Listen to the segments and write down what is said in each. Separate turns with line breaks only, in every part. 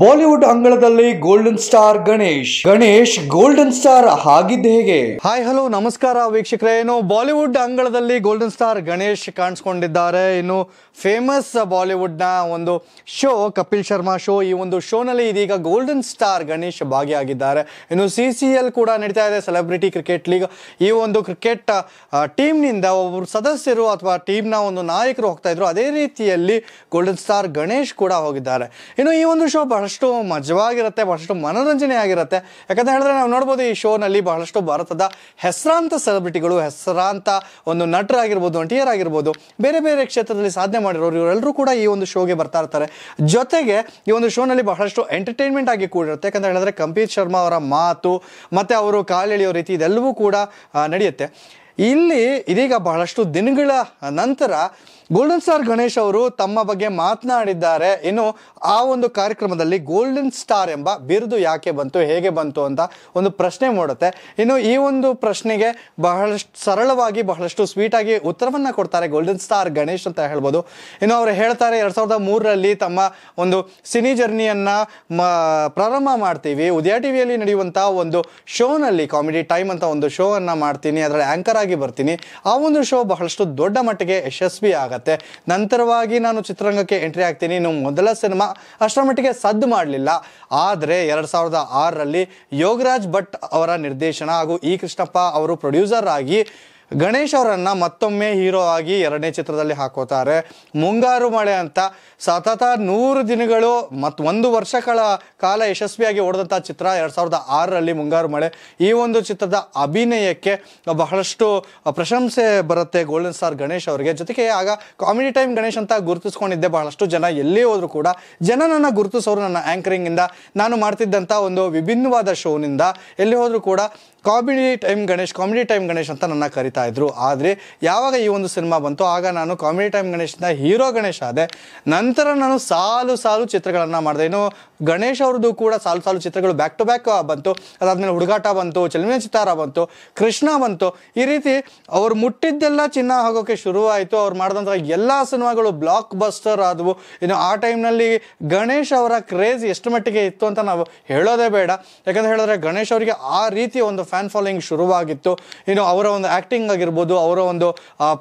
Bollywood ಅಂಗಳದಲ್ಲಿ golden star Ganesh Ganesh golden star ಆಗಿದ್ದ ಹೇಗೆ ಹಾಯ್ ಹಲೋ ನಮಸ್ಕಾರ ವೀಕ್ಷಕರೇ ಏನು ಬಾಲಿವುಡ್ ಅಂಗಳದಲ್ಲಿ ಗೋಲ್ಡನ್ ಸ್ಟಾರ್ ಗಣೇಶ್ ಕಾಣಿಸ್ಕೊಂಡಿದ್ದಾರೆ ಇನ್ನು ಫೇಮಸ್ ಬಾಲಿವುಡ್ ನ ಒಂದು ಶೋ ಕಪಿಲ್ ಶರ್ಮಾ ಶೋ ಈ ಒಂದು ಶೋನಲ್ಲಿ ಇದೀಗ ಗೋಲ್ಡನ್ ಸ್ಟಾರ್ ಗಣೇಶ್ ಭಾಗಿಯಾಗಿದ್ದಾರೆ ಇನ್ನು ಸಿ ಸಿ ಎಲ್ ಕೂಡ ನಡೀತಾ ಇದೆ ಸೆಲೆಬ್ರಿಟಿ ಕ್ರಿಕೆಟ್ ಲೀಗ್ ಈ ಒಂದು ಕ್ರಿಕೆಟ್ ಟೀಮ್ನಿಂದ ಒಬ್ಬರು ಸದಸ್ಯರು ಅಥವಾ ಟೀಮ್ನ ಒಂದು ನಾಯಕರು ಹೋಗ್ತಾ ಇದ್ರು ಅದೇ ರೀತಿಯಲ್ಲಿ ಗೋಲ್ಡನ್ ಸ್ಟಾರ್ ಗಣೇಶ್ ಕೂಡ ಹೋಗಿದ್ದಾರೆ ಇನ್ನು ಈ ಒಂದು ಶೋ ಬಹಳಷ್ಟು ಮಜವಾಗಿರುತ್ತೆ ಬಹಳಷ್ಟು ಮನೋರಂಜನೆ ಆಗಿರುತ್ತೆ ಯಾಕಂತ ಹೇಳಿದ್ರೆ ನಾವು ನೋಡ್ಬೋದು ಈ ಶೋನಲ್ಲಿ ಬಹಳಷ್ಟು ಭಾರತದ ಹೆಸರಾಂತ ಸೆಲೆಬ್ರಿಟಿಗಳು ಹೆಸರಾಂತ ಒಂದು ನಟರಾಗಿರ್ಬೋದು ನಟಿಯರ್ ಆಗಿರ್ಬೋದು ಬೇರೆ ಬೇರೆ ಕ್ಷೇತ್ರದಲ್ಲಿ ಸಾಧನೆ ಮಾಡಿರೋರು ಇವರೆಲ್ಲರೂ ಕೂಡ ಈ ಒಂದು ಶೋಗೆ ಬರ್ತಾ ಇರ್ತಾರೆ ಜೊತೆಗೆ ಈ ಒಂದು ಶೋನಲ್ಲಿ ಬಹಳಷ್ಟು ಎಂಟರ್ಟೈನ್ಮೆಂಟ್ ಆಗಿ ಕೂಡಿರುತ್ತೆ ಯಾಕಂತ ಹೇಳಿದ್ರೆ ಕಂಪೀತ್ ಶರ್ಮಾ ಅವರ ಮಾತು ಮತ್ತು ಅವರು ಕಾಲೆಳೆಯೋ ರೀತಿ ಇದೆಲ್ಲವೂ ಕೂಡ ನಡೆಯುತ್ತೆ ಇಲ್ಲಿ ಇದೀಗ ಬಹಳಷ್ಟು ದಿನಗಳ ನಂತರ ಗೋಲ್ಡನ್ ಸ್ಟಾರ್ ಗಣೇಶ್ ಅವರು ತಮ್ಮ ಬಗ್ಗೆ ಮಾತನಾಡಿದ್ದಾರೆ ಇನ್ನು ಆ ಒಂದು ಕಾರ್ಯಕ್ರಮದಲ್ಲಿ ಗೋಲ್ಡನ್ ಸ್ಟಾರ್ ಎಂಬ ಬಿರುದು ಯಾಕೆ ಬಂತು ಹೇಗೆ ಬಂತು ಅಂತ ಒಂದು ಪ್ರಶ್ನೆ ಮೂಡುತ್ತೆ ಇನ್ನು ಈ ಒಂದು ಪ್ರಶ್ನೆಗೆ ಬಹಳಷ್ಟು ಸರಳವಾಗಿ ಬಹಳಷ್ಟು ಸ್ವೀಟಾಗಿ ಉತ್ತರವನ್ನು ಕೊಡ್ತಾರೆ ಗೋಲ್ಡನ್ ಸ್ಟಾರ್ ಗಣೇಶ್ ಅಂತ ಹೇಳ್ಬೋದು ಇನ್ನು ಅವರು ಹೇಳ್ತಾರೆ ಎರಡು ಸಾವಿರದ ಮೂರರಲ್ಲಿ ತಮ್ಮ ಒಂದು ಸಿನಿ ಜರ್ನಿಯನ್ನ ಪ್ರಾರಂಭ ಮಾಡ್ತೀವಿ ಉದಯ ಟಿವಿಯಲ್ಲಿ ನಡೆಯುವಂಥ ಒಂದು ಶೋನಲ್ಲಿ ಕಾಮಿಡಿ ಟೈಮ್ ಅಂತ ಒಂದು ಶೋವನ್ನು ಮಾಡ್ತೀನಿ ಅದರಲ್ಲಿ ಆಂಕರ್ ಆಗಿ ಬರ್ತೀನಿ ಆ ಒಂದು ಶೋ ಬಹಳಷ್ಟು ದೊಡ್ಡ ಮಟ್ಟಿಗೆ ಯಶಸ್ವಿ ಆಗುತ್ತೆ ನಂತರವಾಗಿ ನಾನು ಚಿತ್ರರಂಗಕ್ಕೆ ಎಂಟ್ರಿ ಆಗ್ತೀನಿ ಇನ್ನು ಮೊದಲ ಸಿನಿಮಾ ಅಷ್ಟರ ಮಟ್ಟಿಗೆ ಸದ್ದು ಮಾಡಲಿಲ್ಲ ಆದರೆ ಎರಡು ಸಾವಿರದ ಆರರಲ್ಲಿ ಯೋಗರಾಜ್ ಭಟ್ ಅವರ ನಿರ್ದೇಶನ ಹಾಗೂ ಇ ಕೃಷ್ಣಪ್ಪ ಅವರು ಪ್ರೊಡ್ಯೂಸರ್ ಆಗಿ ಗಣೇಶ್ ಅವರನ್ನು ಮತ್ತೊಮ್ಮೆ ಹೀರೋ ಆಗಿ ಎರಡನೇ ಚಿತ್ರದಲ್ಲಿ ಹಾಕೋತಾರೆ ಮುಂಗಾರು ಮಳೆ ಅಂತ ಸತತ ನೂರು ದಿನಗಳು ಮತ್ತು ಒಂದು ವರ್ಷಗಳ ಕಾಲ ಯಶಸ್ವಿಯಾಗಿ ಓಡಿದಂಥ ಚಿತ್ರ ಎರಡು ಸಾವಿರದ ಆರರಲ್ಲಿ ಮುಂಗಾರು ಮಳೆ ಈ ಒಂದು ಚಿತ್ರದ ಅಭಿನಯಕ್ಕೆ ಬಹಳಷ್ಟು ಪ್ರಶಂಸೆ ಬರುತ್ತೆ ಗೋಲ್ಡನ್ ಸ್ಟಾರ್ ಗಣೇಶ್ ಅವರಿಗೆ ಜೊತೆಗೆ ಆಗ ಕಾಮಿಡಿ ಟೈಮ್ ಗಣೇಶ್ ಅಂತ ಗುರುತಿಸ್ಕೊಂಡಿದ್ದೆ ಬಹಳಷ್ಟು ಜನ ಎಲ್ಲೇ ಹೋದರೂ ಕೂಡ ಜನ ನನ್ನ ಗುರುತಿಸೋರು ನನ್ನ ಆ್ಯಂಕರಿಂಗಿಂದ ನಾನು ಮಾಡ್ತಿದ್ದಂಥ ಒಂದು ವಿಭಿನ್ನವಾದ ಶೋನಿಂದ ಎಲ್ಲಿ ಹೋದರೂ ಕೂಡ comedy time Ganesh comedy time Ganesh ಅಂತ ನನ್ನ ಕರಿತಾ ಇದ್ರು ಆದರೆ ಯಾವಾಗ ಈ ಒಂದು ಸಿನಿಮಾ ಬಂತು ಆಗ ನಾನು ಕಾಮಿಡಿ ಟೈಮ್ ಗಣೇಶ್ನ ಹೀರೋ ಗಣೇಶ್ ಆದೆ ನಂತರ ನಾನು ಸಾಲು ಸಾಲು ಚಿತ್ರಗಳನ್ನು ಮಾಡಿದೆ ಇನ್ನು ಗಣೇಶ್ ಅವ್ರದ್ದು ಕೂಡ ಸಾಲು ಸಾಲು ಚಿತ್ರಗಳು ಬ್ಯಾಕ್ ಟು ಬ್ಯಾಕ್ ಬಂತು ಅದಾದಮೇಲೆ ಹುಡುಗಾಟ ಬಂತು ಚಲನ ಚಿತ್ತಾರ ಬಂತು ಕೃಷ್ಣ ಬಂತು ಈ ರೀತಿ ಅವರು ಮುಟ್ಟಿದ್ದೆಲ್ಲ ಚಿನ್ನ ಆಗೋಕ್ಕೆ ಶುರುವಾಯಿತು ಅವ್ರು ಮಾಡಿದಂಥ ಎಲ್ಲ ಸಿನಿಮಾಗಳು ಬ್ಲಾಕ್ ಬಸ್ಟರ್ ಆದವು ಇನ್ನು ಆ ಟೈಮ್ನಲ್ಲಿ ಗಣೇಶ್ ಅವರ ಕ್ರೇಜ್ ಎಷ್ಟು ಮಟ್ಟಿಗೆ ಇತ್ತು ಅಂತ ನಾವು ಹೇಳೋದೇ ಬೇಡ ಯಾಕಂತ ಹೇಳಿದ್ರೆ ಗಣೇಶ್ ಅವರಿಗೆ ಆ ರೀತಿ ಒಂದು ಫ್ಯಾನ್ ಫಾಲೋಯಿಂಗ್ ಶುರುವಾಗಿತ್ತು ಇನ್ನು ಅವರ ಒಂದು ಆ್ಯಕ್ಟಿಂಗ್ ಆಗಿರ್ಬೋದು ಅವರ ಒಂದು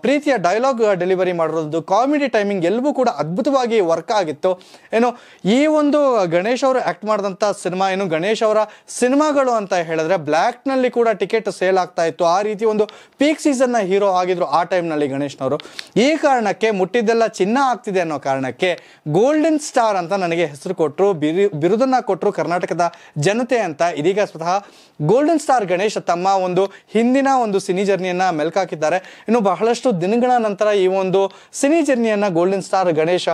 ಪ್ರೀತಿಯ ಡೈಲಾಗ್ ಡೆಲಿವರಿ ಮಾಡಿರೋದು ಕಾಮಿಡಿ ಟೈಮಿಂಗ್ ಎಲ್ಲವೂ ಕೂಡ ಅದ್ಭುತವಾಗಿ ವರ್ಕ್ ಆಗಿತ್ತು ಏನು ಈ ಒಂದು ಗಣೇಶ್ ಅವರು ಆ್ಯಕ್ಟ್ ಮಾಡಿದಂಥ ಸಿನಿಮಾ ಏನು ಗಣೇಶ್ ಅವರ ಸಿನಿಮಾಗಳು ಅಂತ ಹೇಳಿದ್ರೆ ಬ್ಲ್ಯಾಕ್ನಲ್ಲಿ ಕೂಡ ಟಿಕೆಟ್ ಸೇಲ್ ಆಗ್ತಾ ಇತ್ತು ಆ ರೀತಿ ಒಂದು ಪೀಕ್ ಸೀಸನ್ನ ಹೀರೋ ಆಗಿದ್ರು ಆ ಟೈಮ್ನಲ್ಲಿ ಗಣೇಶ್ನವರು ಈ ಕಾರಣಕ್ಕೆ ಮುಟ್ಟಿದ್ದೆಲ್ಲ ಚಿನ್ನ ಆಗ್ತಿದೆ ಅನ್ನೋ ಕಾರಣಕ್ಕೆ ಗೋಲ್ಡನ್ ಸ್ಟಾರ್ ಅಂತ ನನಗೆ ಹೆಸರು ಕೊಟ್ಟರು ಬಿರು ಬಿರುದನ್ನು ಕೊಟ್ಟರು ಕರ್ನಾಟಕದ ಜನತೆ ಅಂತ ಇದೀಗ ಸ್ವತಃ ಗೋಲ್ಡನ್ ಸ್ಟಾರ್ ಗಣೇಶ್ ಗಣೇಶ್ ತಮ್ಮ ಒಂದು ಹಿಂದಿನ ಒಂದು ಸಿನಿ ಜರ್ನಿಯನ್ನ ಮೆಲ್ಕಾಕಿದ್ದಾರೆ ಇನ್ನು ಬಹಳಷ್ಟು ದಿನಗಳ ನಂತರ ಈ ಒಂದು ಸಿನಿ ಜರ್ನಿಯನ್ನ ಗೋಲ್ಡನ್ ಸ್ಟಾರ್ ಗಣೇಶ್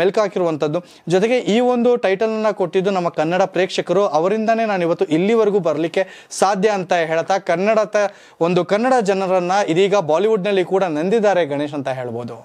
ಮೆಲ್ಕಾಕಿರುವಂಥದ್ದು ಜೊತೆಗೆ ಈ ಒಂದು ಟೈಟಲ್ ಅನ್ನ ಕೊಟ್ಟಿದ್ದು ನಮ್ಮ ಕನ್ನಡ ಪ್ರೇಕ್ಷಕರು ಅವರಿಂದಾನೇ ನಾನು ಇವತ್ತು ಇಲ್ಲಿವರೆಗೂ ಬರಲಿಕ್ಕೆ ಸಾಧ್ಯ ಅಂತ ಹೇಳ್ತಾ ಕನ್ನಡದ ಒಂದು ಕನ್ನಡ ಜನರನ್ನ ಇದೀಗ ಬಾಲಿವುಡ್ ನಲ್ಲಿ ಕೂಡ ನಂದಿದ್ದಾರೆ ಗಣೇಶ್ ಅಂತ ಹೇಳ್ಬೋದು